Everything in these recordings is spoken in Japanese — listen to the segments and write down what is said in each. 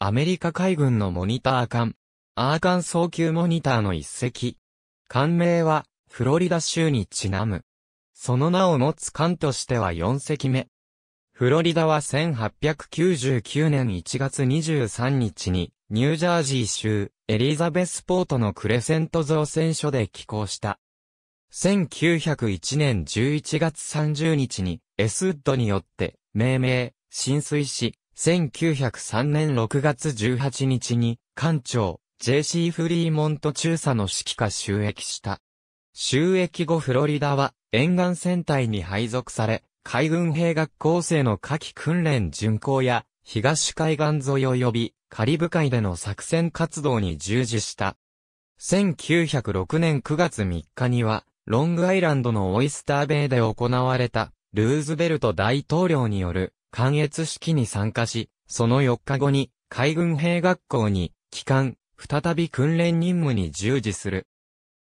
アメリカ海軍のモニター艦、アーカン早急級モニターの一隻。艦名は、フロリダ州にちなむ。その名を持つ艦としては4隻目。フロリダは1899年1月23日に、ニュージャージー州、エリザベスポートのクレセント造船所で寄港した。1901年11月30日に、エスウッドによって、命名、浸水し、1903年6月18日に、艦長、J.C. フリーモント中佐の指揮下収益した。収益後フロリダは、沿岸戦隊に配属され、海軍兵学校生の夏季訓練巡行や、東海岸沿い及び、カリブ海での作戦活動に従事した。1906年9月3日には、ロングアイランドのオイスターベイで行われた、ルーズベルト大統領による関越式に参加し、その4日後に海軍兵学校に帰還、再び訓練任務に従事する。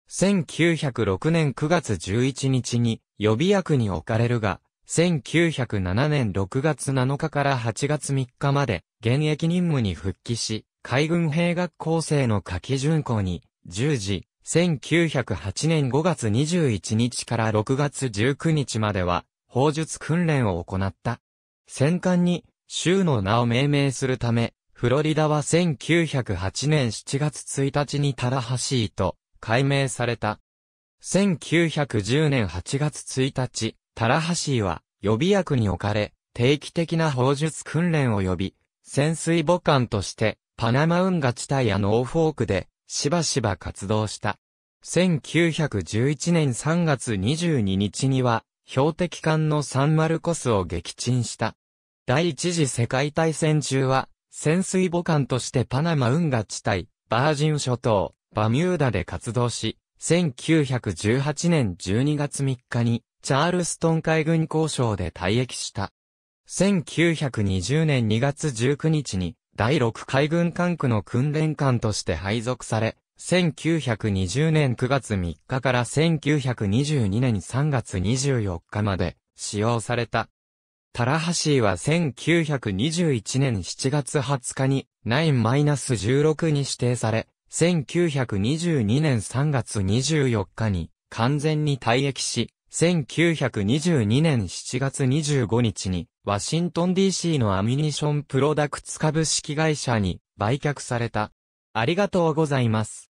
1906年9月11日に予備役に置かれるが、1907年6月7日から8月3日まで現役任務に復帰し、海軍兵学校生の下記巡行に従事、1908年5月21日から6月19日までは、砲術訓練を行った。戦艦に州の名を命名するため、フロリダは1908年7月1日にタラハシーと改名された。1910年8月1日、タラハシーは予備役に置かれ、定期的な砲術訓練及び、潜水母艦としてパナマ運河地帯やノーフォークでしばしば活動した。1911年3月22日には標的艦のサンマルコスを撃沈した。第一次世界大戦中は、潜水母艦としてパナマ運河地帯、バージン諸島、バミューダで活動し、1918年12月3日に、チャールストン海軍交渉で退役した。1920年2月19日に、第6海軍艦区の訓練艦として配属され、1920年9月3日から1922年3月24日まで使用された。タラハシーは1921年7月20日に9-16に指定され、1922年3月24日に完全に退役し、1922年7月25日にワシントン DC のアミニションプロダクツ株式会社に売却された。ありがとうございます。